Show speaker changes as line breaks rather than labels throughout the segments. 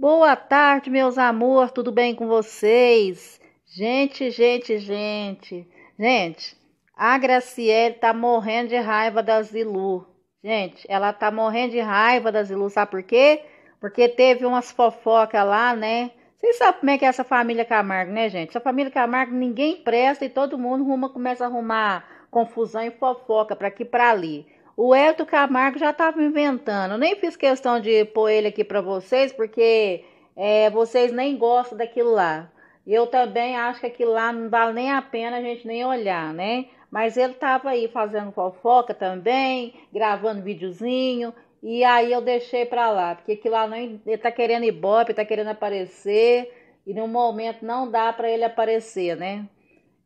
Boa tarde, meus amor, tudo bem com vocês? Gente, gente, gente. Gente, a Graciele tá morrendo de raiva da Zilu. Gente, ela tá morrendo de raiva da Zilu, sabe por quê? Porque teve umas fofocas lá, né? Vocês sabem como é que é essa família Camargo, né, gente? Essa família Camargo ninguém presta e todo mundo ruma, começa a arrumar confusão e fofoca para aqui para ali. O Elton Camargo já estava inventando. Eu nem fiz questão de pôr ele aqui para vocês, porque é, vocês nem gostam daquilo lá. Eu também acho que aquilo lá não vale nem a pena a gente nem olhar, né? Mas ele estava aí fazendo fofoca também, gravando videozinho, e aí eu deixei para lá, porque aquilo lá não, ele tá querendo ibope, está querendo aparecer, e no momento não dá para ele aparecer, né?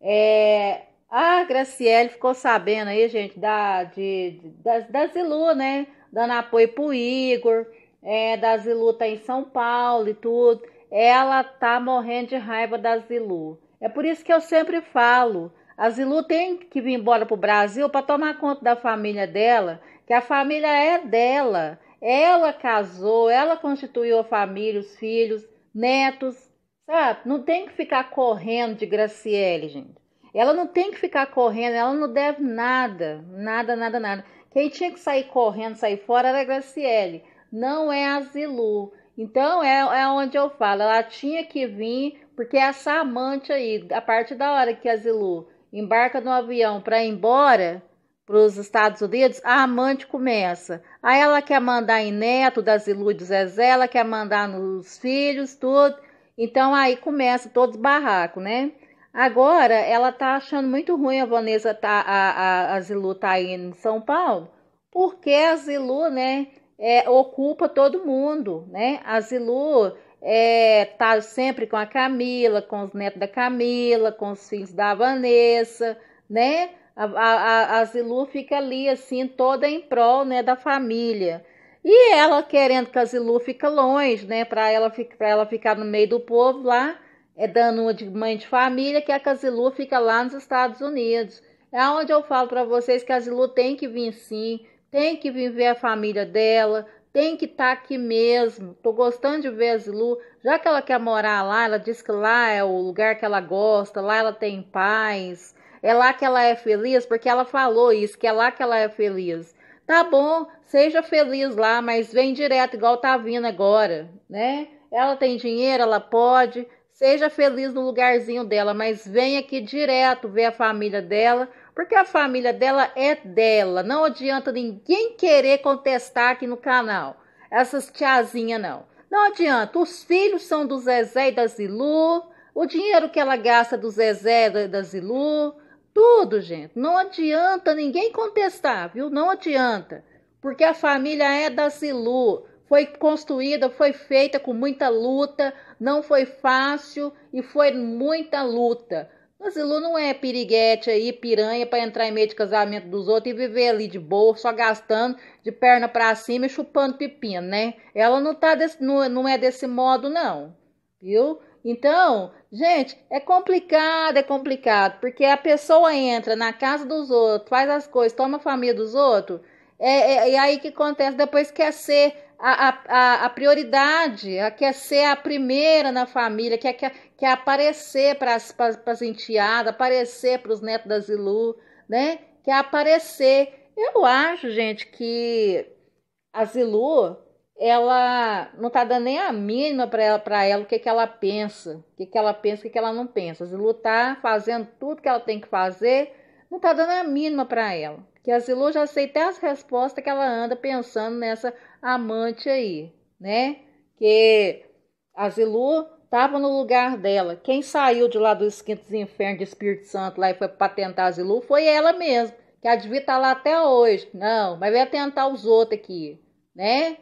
É, ah, Graciele ficou sabendo aí, gente, da, de, da, da Zilu, né? Dando apoio pro Igor, é, da Zilu tá em São Paulo e tudo. Ela tá morrendo de raiva da Zilu. É por isso que eu sempre falo, a Zilu tem que vir embora pro Brasil para tomar conta da família dela, que a família é dela. Ela casou, ela constituiu a família, os filhos, netos, sabe? Não tem que ficar correndo de Graciele, gente. Ela não tem que ficar correndo, ela não deve nada, nada, nada, nada. Quem tinha que sair correndo, sair fora era a Graciele, não é a Zilu. Então é, é onde eu falo, ela tinha que vir, porque é essa amante aí, a partir da hora que a Zilu embarca no avião para ir embora para os Estados Unidos, a amante começa. Aí ela quer mandar em neto da Zilu e do Zezé, ela quer mandar nos filhos, tudo. Então aí começa todos os barracos, né? Agora, ela tá achando muito ruim a Vanessa tá, a, a, a Zilu tá aí em São Paulo, porque a Zilu, né, é, ocupa todo mundo, né? A Zilu é, tá sempre com a Camila, com os netos da Camila, com os filhos da Vanessa, né? A, a, a Zilu fica ali, assim, toda em prol, né, da família. E ela querendo que a Zilu fica longe, né, para ela, pra ela ficar no meio do povo lá, é dando uma de mãe de família que a Casilu fica lá nos Estados Unidos. É onde eu falo para vocês que a Casilu tem que vir sim, tem que vir ver a família dela, tem que estar tá aqui mesmo. Tô gostando de ver a Zilu. Já que ela quer morar lá, ela diz que lá é o lugar que ela gosta, lá ela tem paz, é lá que ela é feliz, porque ela falou isso, que é lá que ela é feliz. Tá bom, seja feliz lá, mas vem direto, igual tá vindo agora, né? Ela tem dinheiro, ela pode. Seja feliz no lugarzinho dela, mas venha aqui direto ver a família dela, porque a família dela é dela. Não adianta ninguém querer contestar aqui no canal. Essas tiazinhas não. Não adianta. Os filhos são do Zezé e da Zilu. O dinheiro que ela gasta do Zezé e da Zilu. Tudo, gente. Não adianta ninguém contestar, viu? Não adianta. Porque a família é da Zilu foi construída, foi feita com muita luta, não foi fácil e foi muita luta. Mas Zilu não é piriguete aí, piranha, para entrar em meio de casamento dos outros e viver ali de boa, só gastando de perna para cima e chupando pepino, né? Ela não, tá desse, não, não é desse modo, não, viu? Então, gente, é complicado, é complicado, porque a pessoa entra na casa dos outros, faz as coisas, toma a família dos outros, é, é, é aí que acontece, depois quer ser a, a, a prioridade, a quer é ser a primeira na família, quer, é, quer, é, quer aparecer para as enteadas, aparecer para os netos da Zilu, né? Quer aparecer. Eu acho, gente, que a Zilu, ela não tá dando nem a mínima para ela, para ela o que, que ela pensa, o que, que ela pensa, o que, que ela não pensa. A Zilu tá fazendo tudo que ela tem que fazer, não tá dando a mínima para ela que a Zilu já sei até as respostas que ela anda pensando nessa amante aí, né? Que a Zilu estava no lugar dela. Quem saiu de lá dos quintos infernos de Espírito Santo lá e foi para tentar a Zilu foi ela mesma, que a devia estar tá lá até hoje. Não, mas vai tentar os outros aqui, né?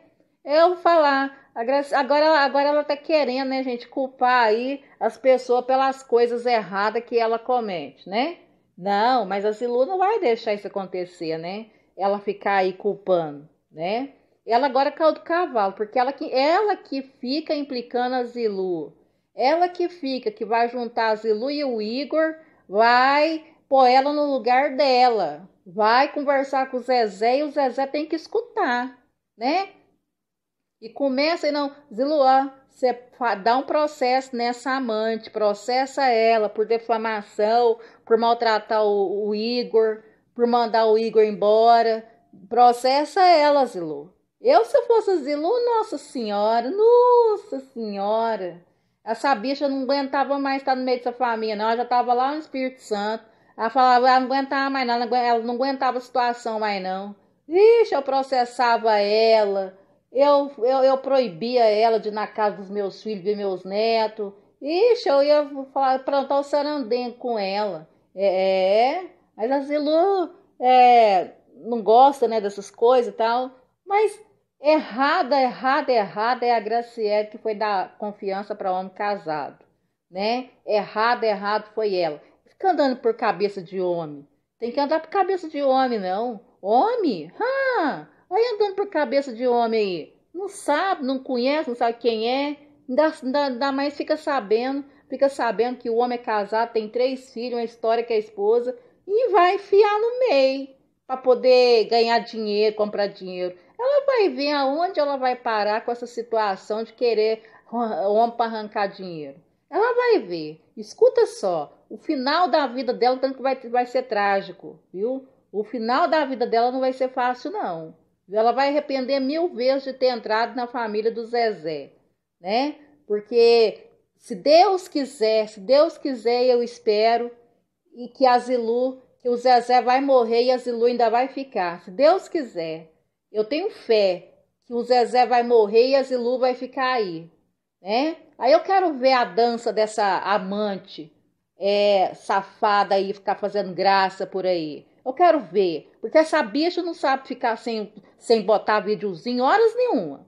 Eu vou falar. Agora, agora ela tá querendo, né, gente, culpar aí as pessoas pelas coisas erradas que ela comete, né? Não, mas a Zilu não vai deixar isso acontecer, né? Ela ficar aí culpando, né? Ela agora caiu do cavalo, porque ela que, ela que fica implicando a Zilu. Ela que fica, que vai juntar a Zilu e o Igor, vai pôr ela no lugar dela. Vai conversar com o Zezé e o Zezé tem que escutar, né? E começa e não, Ziluan, você dá um processo nessa amante, processa ela por deflamação, por maltratar o, o Igor, por mandar o Igor embora, processa ela, Zilu. Eu, se eu fosse Zilu, nossa senhora, nossa senhora. Essa bicha não aguentava mais estar no meio dessa família, não. Ela já estava lá no Espírito Santo. Ela falava, ela não aguentava mais não, ela não aguentava a situação mais não. Ixi, eu processava ela eu, eu, eu proibia ela de ir na casa dos meus filhos, dos meus netos. Ixi, eu ia plantar o sarandengo com ela. É, é, mas a Zilu é, não gosta né, dessas coisas e tal. Mas errada, errada, errada é a Graciela que foi dar confiança para homem casado. Né? Errada, errada foi ela. Fica andando por cabeça de homem. Tem que andar por cabeça de homem, não. Homem? Ah! Vai andando por cabeça de homem aí. Não sabe, não conhece, não sabe quem é. Ainda, ainda, ainda mais fica sabendo, fica sabendo que o homem é casado, tem três filhos, uma história que é a esposa, e vai enfiar no meio para poder ganhar dinheiro, comprar dinheiro. Ela vai ver aonde ela vai parar com essa situação de querer homem para arrancar dinheiro. Ela vai ver. Escuta só, o final da vida dela tanto que vai, vai ser trágico, viu? O final da vida dela não vai ser fácil, não. Ela vai arrepender mil vezes de ter entrado na família do Zezé, né? Porque se Deus quiser, se Deus quiser, eu espero e que a Zilu, que o Zezé vai morrer e a Zilu ainda vai ficar. Se Deus quiser, eu tenho fé que o Zezé vai morrer e a Zilu vai ficar aí, né? Aí eu quero ver a dança dessa amante é, safada aí ficar fazendo graça por aí. Eu quero ver, porque essa bicha não sabe ficar sem, sem botar videozinho horas nenhuma.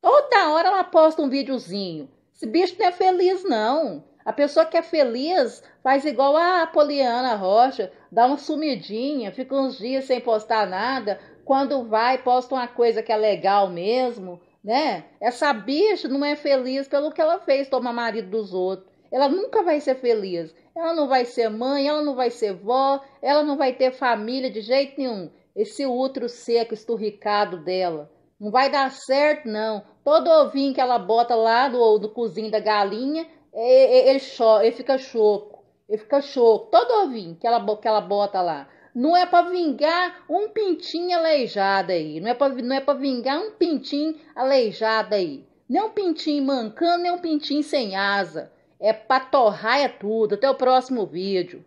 Toda hora ela posta um videozinho. Esse bicho não é feliz, não. A pessoa que é feliz faz igual a Poliana Rocha, dá uma sumidinha, fica uns dias sem postar nada. Quando vai, posta uma coisa que é legal mesmo, né? Essa bicha não é feliz pelo que ela fez, tomar marido dos outros. Ela nunca vai ser feliz. Ela não vai ser mãe, ela não vai ser vó, ela não vai ter família de jeito nenhum. Esse útero seco, esturricado dela. Não vai dar certo, não. Todo ovinho que ela bota lá do, do cozinho da galinha, é, é, é, ele, ele, ele fica choco. Ele fica choco. Todo ovinho que ela, que ela bota lá. Não é para vingar um pintinho aleijado aí. Não é para não é para vingar um pintinho aleijado aí. Nem um pintinho mancando, nem um pintinho sem asa. É pra torrar é tudo. Até o próximo vídeo.